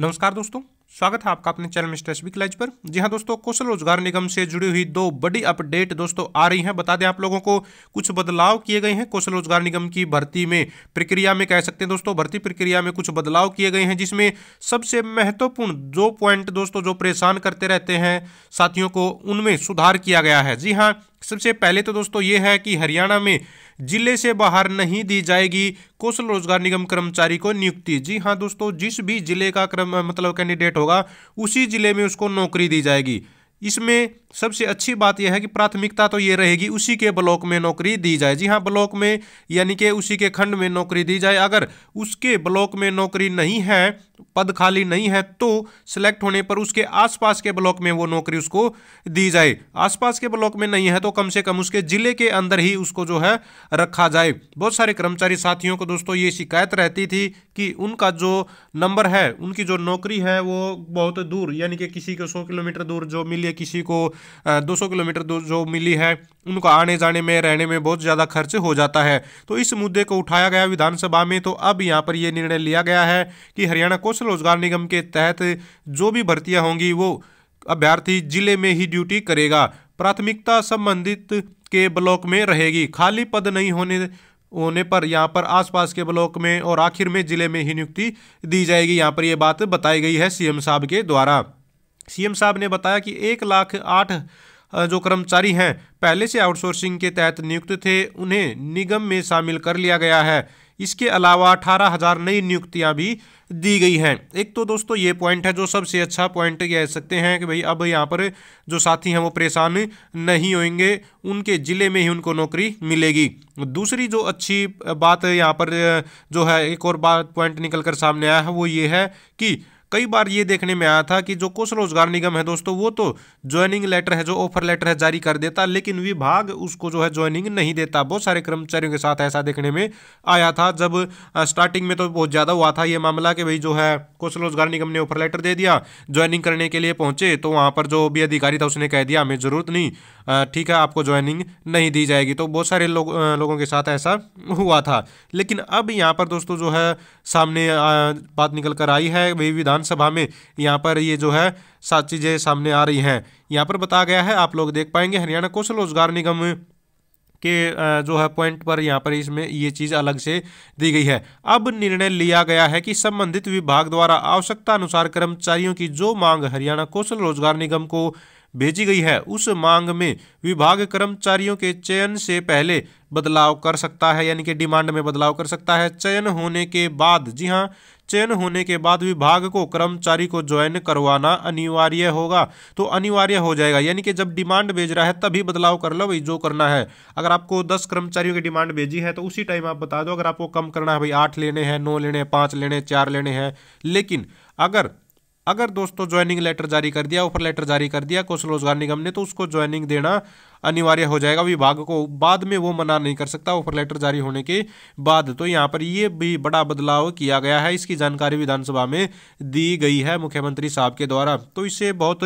नमस्कार दोस्तों स्वागत है आपका अपने चैनल मिस्टर एसबी क्लाइज पर जी हाँ दोस्तों कौशल रोजगार निगम से जुड़ी हुई दो बड़ी अपडेट दोस्तों आ रही हैं बता दें आप लोगों को कुछ बदलाव किए गए हैं कौशल रोजगार निगम की भर्ती में प्रक्रिया में कह सकते हैं दोस्तों भर्ती प्रक्रिया में कुछ बदलाव किए गए हैं जिसमें सबसे महत्वपूर्ण जो पॉइंट दोस्तों जो परेशान करते रहते हैं साथियों को उनमें सुधार किया गया है जी हाँ सबसे पहले तो दोस्तों ये है कि हरियाणा में जिले से बाहर नहीं दी जाएगी कौशल रोजगार निगम कर्मचारी को नियुक्ति जी हाँ दोस्तों जिस भी जिले का क्रम मतलब कैंडिडेट होगा उसी जिले में उसको नौकरी दी जाएगी इसमें सबसे अच्छी बात यह है कि प्राथमिकता तो ये रहेगी उसी के ब्लॉक में नौकरी दी जाए जी हाँ ब्लॉक में यानी कि उसी के खंड में नौकरी दी जाए अगर उसके ब्लॉक में नौकरी नहीं है पद खाली नहीं है तो सिलेक्ट होने पर उसके आसपास के ब्लॉक में वो नौकरी उसको दी जाए आसपास के ब्लॉक में नहीं है तो कम से कम उसके ज़िले के अंदर ही उसको जो है रखा जाए बहुत सारे कर्मचारी साथियों को दोस्तों ये शिकायत रहती थी कि उनका जो नंबर है उनकी जो नौकरी है वो बहुत दूर यानी कि किसी को सौ किलोमीटर दूर जो मिली किसी को 200 किलोमीटर जो मिली है उनको आने जाने में रहने में बहुत ज़्यादा खर्च हो जाता है तो इस मुद्दे को उठाया गया विधानसभा में तो अब यहाँ पर यह निर्णय लिया गया है कि हरियाणा कौशल रोजगार निगम के तहत जो भी भर्तियाँ होंगी वो अभ्यर्थी जिले में ही ड्यूटी करेगा प्राथमिकता संबंधित के ब्लॉक में रहेगी खाली पद नहीं होने होने पर यहाँ पर आसपास के ब्लॉक में और आखिर में जिले में ही नियुक्ति दी जाएगी यहाँ पर ये यह बात बताई गई है सीएम साहब के द्वारा सीएम साहब ने बताया कि एक लाख आठ जो कर्मचारी हैं पहले से आउटसोर्सिंग के तहत नियुक्त थे उन्हें निगम में शामिल कर लिया गया है इसके अलावा अठारह हज़ार नई नियुक्तियां भी दी गई हैं एक तो दोस्तों ये पॉइंट है जो सबसे अच्छा पॉइंट कह सकते हैं कि भाई अब यहाँ पर जो साथी हैं वो परेशान नहीं होंगे उनके ज़िले में ही उनको नौकरी मिलेगी दूसरी जो अच्छी बात यहाँ पर जो है एक और बात पॉइंट निकल कर सामने आया है वो ये है कि कई बार ये देखने में आया था कि जो कुछ रोजगार निगम है दोस्तों वो तो ज्वाइनिंग लेटर है जो ऑफर लेटर है जारी कर देता लेकिन विभाग उसको जो है ज्वाइनिंग नहीं देता बहुत सारे कर्मचारियों के साथ ऐसा देखने में आया था जब स्टार्टिंग में तो बहुत ज़्यादा हुआ था ये मामला कि भाई जो है कुछ रोजगार निगम ने ऑफर लेटर दे दिया ज्वाइनिंग करने के लिए पहुंचे तो वहाँ पर जो भी अधिकारी था उसने कह दिया हमें ज़रूरत नहीं ठीक है आपको ज्वाइनिंग नहीं दी जाएगी तो बहुत सारे लोग लोगों के साथ ऐसा हुआ था लेकिन अब यहाँ पर दोस्तों जो है सामने बात निकल कर आई है भाई विधान विधानसभा में यहाँ पर ये जो है सात चीज़ें सामने आ रही हैं यहाँ पर बताया गया है आप लोग देख पाएंगे हरियाणा कौशल रोजगार निगम के जो है पॉइंट पर यहाँ पर इसमें ये चीज़ अलग से दी गई है अब निर्णय लिया गया है कि संबंधित विभाग द्वारा आवश्यकता अनुसार कर्मचारियों की जो मांग हरियाणा कौशल रोजगार निगम को भेजी गई है उस मांग में विभाग कर्मचारियों के चयन से पहले बदलाव कर सकता है यानी कि डिमांड में बदलाव कर सकता है चयन होने के बाद जी हाँ चयन होने के बाद विभाग को कर्मचारी को ज्वाइन करवाना अनिवार्य होगा तो अनिवार्य हो जाएगा यानी कि जब डिमांड भेज रहा है तभी बदलाव कर लो भाई जो करना है अगर आपको दस कर्मचारियों की डिमांड भेजी है तो उसी टाइम आप बता दो अगर आपको कम करना है भाई आठ लेने हैं नौ लेने हैं पाँच लेने चार लेने हैं लेकिन अगर अगर दोस्तों ज्वाइनिंग लेटर जारी कर दिया ऑफर लेटर जारी कर दिया कौशल रोजगार निगम ने तो उसको ज्वाइनिंग देना अनिवार्य हो जाएगा विभाग को बाद में वो मना नहीं कर सकता ऑफर लेटर जारी होने के बाद तो यहाँ पर ये भी बड़ा बदलाव किया गया है इसकी जानकारी विधानसभा में दी गई है मुख्यमंत्री साहब के द्वारा तो इससे बहुत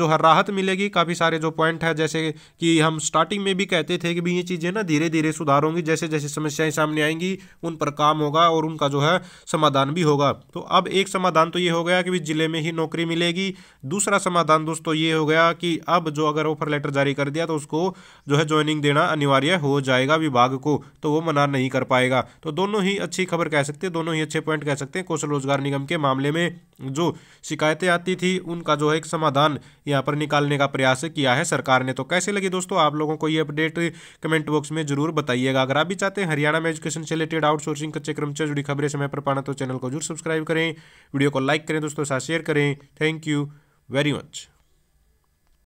जो है राहत मिलेगी काफ़ी सारे जो पॉइंट है जैसे कि हम स्टार्टिंग में भी कहते थे कि भाई ये चीज़ें ना धीरे धीरे सुधार होंगी जैसे जैसे समस्याएं सामने आएंगी उन पर काम होगा और उनका जो है समाधान भी होगा तो अब एक समाधान तो ये हो गया कि भी जिले में ही नौकरी मिलेगी दूसरा समाधान दोस्तों ये हो गया कि अब जो अगर ऑफर लेटर जारी कर दिया तो उसको जो है ज्वाइनिंग देना अनिवार्य हो जाएगा विभाग को तो वो मना नहीं कर पाएगा तो दोनों ही अच्छी खबर कह सकते हैं दोनों ही अच्छे पॉइंट कह सकते हैं कौशल रोजगार निगम के मामले में जो शिकायतें आती थी उनका जो है एक समाधान यहाँ पर निकालने का प्रयास किया है सरकार ने तो कैसे लगी दोस्तों आप लोगों को ये अपडेट कमेंट बॉक्स में जरूर बताइएगा अगर आप भी चाहते हैं हरियाणा में एजुकेशन से रिलेटेड आउटसोर्सिंग कच्चे क्रम से जुड़ी खबरें समय पर पाना तो चैनल को जरूर सब्सक्राइब करें वीडियो को लाइक करें दोस्तों साथ शेयर करें थैंक यू वेरी मच